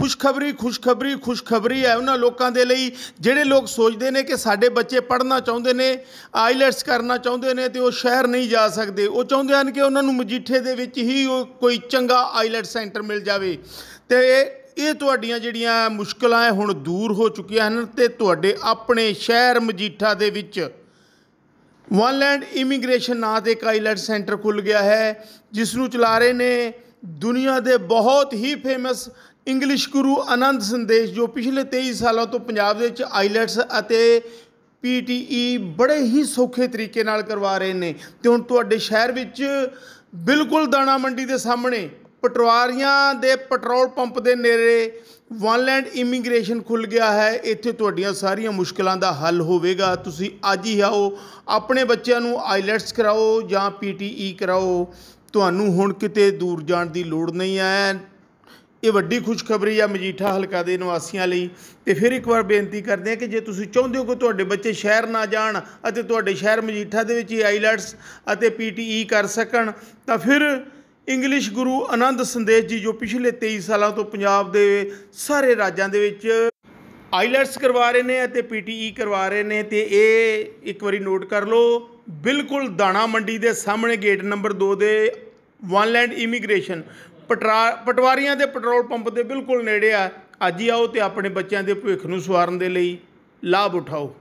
ਖੁਸ਼ਖਬਰੀ ਖੁਸ਼ਖਬਰੀ ਖੁਸ਼ਖਬਰੀ ਹੈ ਉਹਨਾਂ ਲੋਕਾਂ ਦੇ ਲਈ ਜਿਹੜੇ ਲੋਕ ਸੋਚਦੇ ਨੇ ਕਿ ਸਾਡੇ ਬੱਚੇ ਪੜ੍ਹਨਾ ਚਾਹੁੰਦੇ ਨੇ ਆਈਲੈਟਸ ਕਰਨਾ ਚਾਹੁੰਦੇ ਨੇ ਤੇ ਉਹ ਸ਼ਹਿਰ ਨਹੀਂ ਜਾ ਸਕਦੇ ਉਹ ਚਾਹੁੰਦੇ ਹਨ ਕਿ ਉਹਨਾਂ ਨੂੰ ਮਜੀਠੇ ਦੇ ਵਿੱਚ ਹੀ ਕੋਈ ਚੰਗਾ ਆਈਲੈਟ ਸੈਂਟਰ ਮਿਲ ਜਾਵੇ ਤੇ ਇਹ ਤੁਹਾਡੀਆਂ ਜਿਹੜੀਆਂ ਮੁਸ਼ਕਲਾਂ ਹੈ ਹੁਣ ਦੂਰ ਹੋ ਚੁੱਕੀਆਂ ਹਨ ਤੇ ਤੁਹਾਡੇ ਆਪਣੇ ਸ਼ਹਿਰ ਮਜੀਠਾ ਦੇ ਵਿੱਚ ਵਨ ਲੈਂਡ ਇਮੀਗ੍ਰੇਸ਼ਨ ਨਾਂ ਦੇ ਇੱਕ ਸੈਂਟਰ ਖੁੱਲ ਗਿਆ ਹੈ ਜਿਸ ਨੂੰ ਚਲਾ ਰਹੇ ਨੇ ਦੁਨੀਆ ਦੇ ਬਹੁਤ ਹੀ ਫੇਮਸ ਇੰਗਲਿਸ਼ ਗੁਰੂ ਆਨੰਦ ਸੰਦੇਸ਼ ਜੋ ਪਿਛਲੇ 23 ਸਾਲਾਂ ਤੋਂ ਪੰਜਾਬ ਦੇ ਵਿੱਚ ਆਈਲੈਟਸ ਅਤੇ ਪੀਟੀਈ ਬੜੇ ਹੀ ਸੌਖੇ ਤਰੀਕੇ ਨਾਲ ਕਰਵਾ ਰਹੇ ਨੇ ਤੇ ਹੁਣ ਤੁਹਾਡੇ ਸ਼ਹਿਰ ਵਿੱਚ ਬਿਲਕੁਲ ਦਾਣਾ ਮੰਡੀ ਦੇ ਸਾਹਮਣੇ ਪਟਵਾਰੀਆਂ ਦੇ ਪੈਟਰੋਲ ਪੰਪ ਦੇ ਨੇੜੇ ਵਨ ਲੈਂਡ ਇਮੀਗ੍ਰੇਸ਼ਨ ਖੁੱਲ ਗਿਆ ਹੈ ਇੱਥੇ ਤੁਹਾਡੀਆਂ ਸਾਰੀਆਂ ਮੁਸ਼ਕਲਾਂ ਦਾ ਹੱਲ ਹੋਵੇਗਾ ਤੁਸੀਂ ਅੱਜ ਹੀ ਆਓ ਆਪਣੇ ਬੱਚਿਆਂ ਨੂੰ ਆਈਲੈਟਸ ਕਰਾਓ ਜਾਂ ਪੀਟੀਈ ਕਰਾਓ ਤੁਹਾਨੂੰ ਹੁਣ ਕਿਤੇ ਦੂਰ ਜਾਣ ਦੀ ਲੋੜ ਨਹੀਂ ਐ ਇਹ ਵੱਡੀ ਖੁਸ਼ਖਬਰੀ ਆ ਮਜੀਠਾ ਹਲਕਾ ਦੇ ਨਿਵਾਸੀਆਂ ਲਈ ਤੇ ਫਿਰ ਇੱਕ ਵਾਰ ਬੇਨਤੀ ਕਰਦੇ ਆ ਕਿ ਜੇ ਤੁਸੀਂ ਚਾਹੁੰਦੇ ਹੋ ਕਿ ਤੁਹਾਡੇ ਬੱਚੇ ਸ਼ਹਿਰ ਨਾ ਜਾਣ ਅਤੇ ਤੁਹਾਡੇ ਸ਼ਹਿਰ ਮਜੀਠਾ ਦੇ ਵਿੱਚ ਹੀ ਆਈਲੈਟਸ ਅਤੇ ਪੀਟੀਈ ਕਰ ਸਕਣ ਤਾਂ ਫਿਰ ਇੰਗਲਿਸ਼ ਗੁਰੂ ਆਨੰਦ ਸੰਦੇਸ਼ ਜੀ ਜੋ ਪਿਛਲੇ 23 ਸਾਲਾਂ ਤੋਂ ਪੰਜਾਬ ਦੇ ਸਾਰੇ ਰਾਜਾਂ ਦੇ ਵਿੱਚ ਆਈਲੈਟਸ ਕਰਵਾ ਰਹੇ ਨੇ ਅਤੇ ਪੀਟੀਈ ਕਰਵਾ ਰਹੇ ਨੇ ਤੇ ਇਹ ਇੱਕ ਵਾਰੀ ਨੋਟ ਕਰ ਲਓ ਬਿਲਕੁਲ ਦਾਣਾ ਮੰਡੀ ਦੇ ਸਾਹਮਣੇ ਗੇਟ ਨੰਬਰ 2 ਦੇ ਵਨ ਲੈਂਡ ਇਮੀਗ੍ਰੇਸ਼ਨ ਪਟਵਾਰੀਆਂ ਦੇ ਪੈਟਰੋਲ ਪੰਪ ਦੇ ਬਿਲਕੁਲ ਨੇੜੇ ਆ ਅੱਜ ਹੀ ਆਓ ਤੇ ਆਪਣੇ ਬੱਚਿਆਂ ਦੇ ਭਵਿੱਖ ਨੂੰ ਸਵਾਰਨ ਦੇ ਲਈ ਲਾਭ ਉਠਾਓ